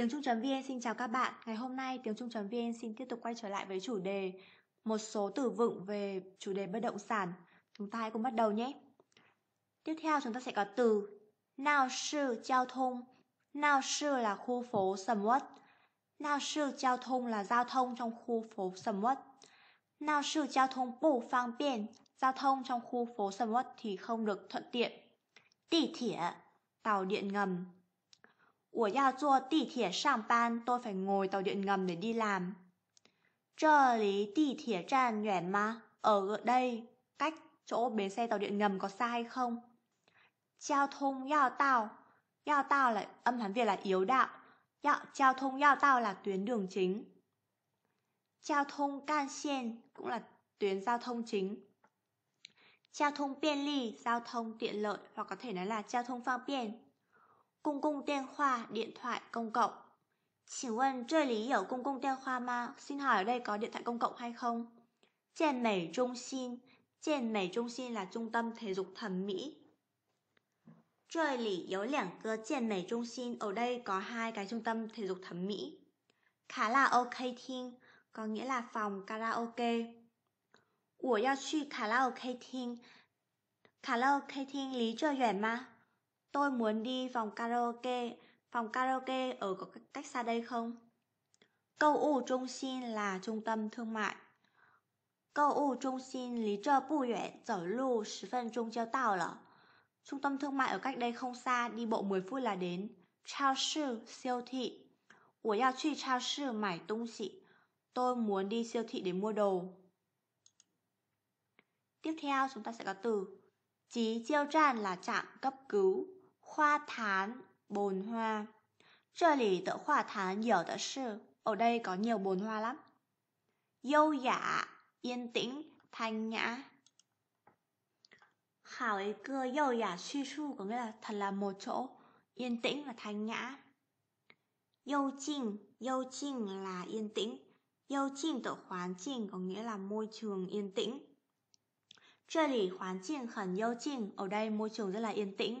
Tiếng Trung.vn xin chào các bạn. Ngày hôm nay Tiếng Trung.vn xin tiếp tục quay trở lại với chủ đề một số từ vựng về chủ đề bất động sản. Chúng ta hãy cùng bắt đầu nhé. Tiếp theo chúng ta sẽ có từ Nào sư giao thông. Nào sư là khu phố sầm uất. Nào sư giao thông là giao thông trong khu phố sầm uất. Nào sư giao thông bù phang biện. Giao thông trong khu phố sầm uất thì không được thuận tiện. Tỷ thỉa, tàu điện ngầm, Dạ, tôi phải ngồi tàu điện ngầm để đi làm. 这里地铁站远吗? Ở đây, cách chỗ bến xe tàu điện ngầm có xa hay không? Giao thông giao tao. Giao tao là âm hán Việt là yếu đạo. Giao, dạ, giao thông giao tao là tuyến đường chính. Giao thông can xiên cũng là tuyến giao thông chính. Giao thông 便利, giao thông tiện lợi hoặc có thể nói là giao thông phương tiện. 公共电话 điện thoại công cộng. Xin hỏi 这里有公共电话吗？Xin hỏi ở đây có điện thoại công cộng hay không？健美中心健美中心 là trung tâm thể dục thẩm mỹ. 这里有两个健美中心 ở đây có hai cái trung tâm thể dục thẩm mỹ. Khá là có nghĩa là phòng karaoke. Ủa, 要去卡拉 ok 厅，卡拉 ok 厅离这远吗？Tôi muốn đi phòng karaoke, phòng karaoke ở có cách xa đây không? Câu u trung xin là trung tâm thương mại. Câu u trung xin lý trơ bù yuệ, dở lưu 10 phân trung chiêu tạo lở. Trung tâm thương mại ở cách đây không xa, đi bộ 10 phút là đến. Chao sư, siêu thị. Tôi 要去超市买东西. Tôi muốn đi siêu thị để mua đồ. Tiếp theo chúng ta sẽ có từ Chí chiêu tràn là trạng cấp cứu. Hoa thán, bồn hoa. Trợ lý tờ hoa thán dở tờ sư. Ở đây có nhiều bồn hoa lắm. Dâu giả, yên tĩnh, thanh nhã. Hảo ý cơ dâu giả suy su có nghĩa là thật là một chỗ, yên tĩnh và thanh nhã. Dâu chinh, dâu chinh là yên tĩnh. Dâu chinh tờ khoán chinh có nghĩa là môi trường yên tĩnh. Trợ lý khoán chinh khẩn dâu chinh, ở đây môi trường rất là yên tĩnh.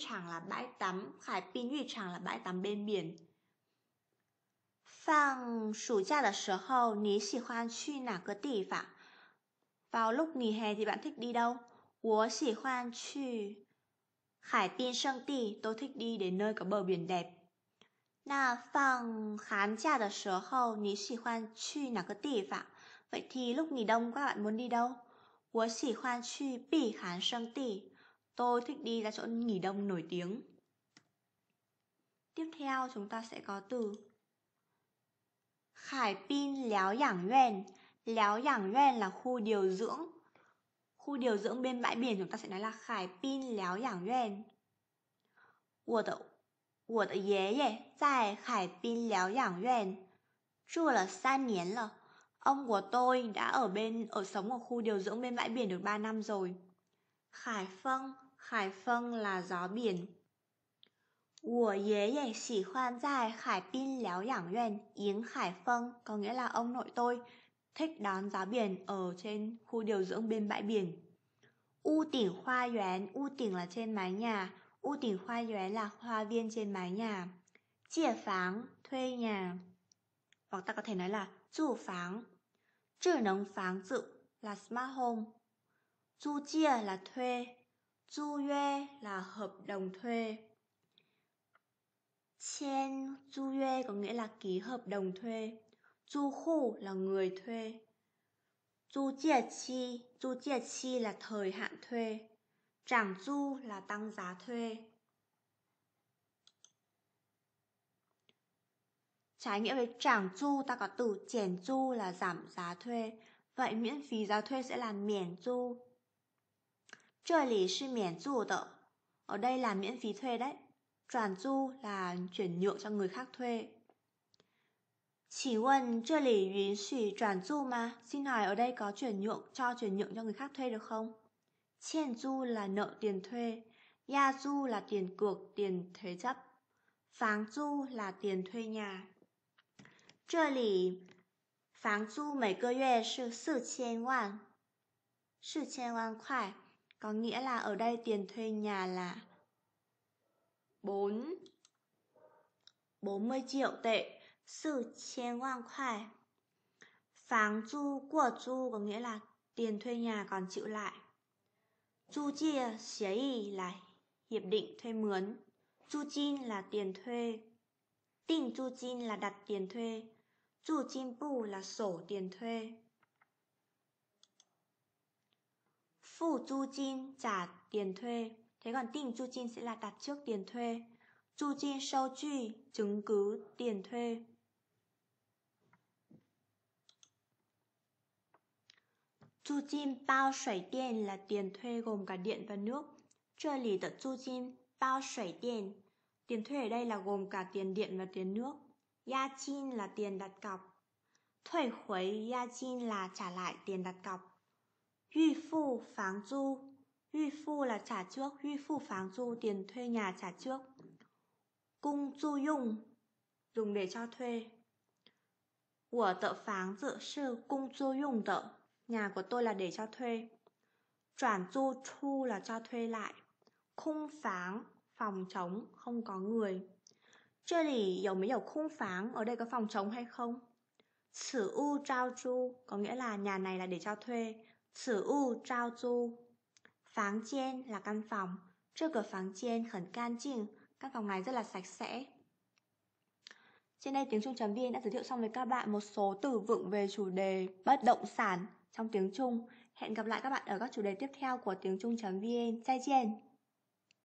tràng là bãi tắm, bin tràng là bãi tắm bên biển. 放暑假的时候，你喜欢去哪个地方？vào lúc nghỉ hè thì bạn thích đi đâu? Tôi thích đi đến nơi có bờ biển đẹp. 那放寒假的时候，你喜欢去哪个地方？vậy thì lúc nghỉ đông các bạn muốn đi đâu? đâu？我喜欢去避寒圣地。Tôi thích đi ra chỗ nghỉ đông nổi tiếng. Tiếp theo chúng ta sẽ có từ Khải Pin Léo Giảng Yuan. Léo Giảng Yuan là khu điều dưỡng. Khu điều dưỡng bên bãi biển chúng ta sẽ nói là Khải Pin Léo Giảng Yuan. ông của tôi đã ở bên ở sống ở khu điều dưỡng bên bãi biển được 3 năm rồi. Khải Phong hải là gió biển. 我爷爷喜欢在海滨疗养院迎海风, có nghĩa là ông nội tôi thích đón gió biển ở trên khu điều dưỡng bên bãi biển. U tỉnh hoa hoa 园, u tỉnh là trên mái nhà, u tỉnh hoa là hoa viên trên mái nhà. Chia pháng, thuê nhà. Hoặc ta có thể nói là chủ pháng. Chưa nóng pháng dự là smart home. Du chia là thuê, là hợp đồng thuê. 签 du yue có nghĩa là ký hợp đồng thuê. Du khu là người thuê. Du chia chi, du chia chi là thời hạn thuê. Trảng du là tăng giá thuê. Trái nghĩa với trảng du ta có từ giảm du là giảm giá thuê. Vậy miễn phí giá thuê sẽ là miễn du. 这里是免租的，ở đây là miễn phí thuê đấy. Chuyển du là chuyển nhượng cho người khác thuê. Chỉ 问这里允许转租吗? Xin hỏi ở đây có chuyển nhượng cho chuyển nhượng cho người khác thuê được không? Chiên du là nợ tiền thuê, ya du là tiền cược, tiền thuế chấp, pháng du là tiền thuê nhà. Chưa lì pháng du mỗi 个月是四千万，四千万块。có nghĩa là ở đây tiền thuê nhà là 4 40 triệu tệ, 4.000 vạn khoai. phán chu của chu có nghĩa là tiền thuê nhà còn chịu lại. Chu chia xế y là hiệp định thuê mướn. Chu chin là tiền thuê. Tình chu chin là đặt tiền thuê. Chu chin pu là sổ tiền thuê. trả tiền thuê. Thế còn tiền chu chin sẽ là đặt trước tiền thuê. Chu chin sâu truy, chứng cứ tiền thuê. Chu chin bao sủy tiền là tiền thuê gồm cả điện và nước. Trợ lý tận chu chin bao sủy tiền. Tiền thuê ở đây là gồm cả tiền điện và tiền nước. Ya chin là tiền đặt cọc. Thuẩy khuấy ya chin là trả lại tiền đặt cọc. Huy phu pháng du Huy phu là trả trước Huy phu pháng du tiền thuê nhà trả trước Cung du dùng Dùng để cho thuê của tợ pháng dự sư cung du dùng tợ Nhà của tôi là để cho thuê Chuyển du chu là cho thuê lại Khung pháng Phòng trống không có người Chưa lì dầu mấy dầu khung pháng Ở đây có phòng trống hay không Sử u trao chu Có nghĩa là nhà này là để cho thuê 此物招租。Pháng trên là căn phòng, trước cửa phòng trên khẩn can chỉnh, căn phòng này rất là sạch sẽ. Trên đây tiếng Trung chấm viên đã giới thiệu xong với các bạn một số từ vựng về chủ đề bất động sản trong tiếng Trung. Hẹn gặp lại các bạn ở các chủ đề tiếp theo của tiếng Trung chấm vn. 再见!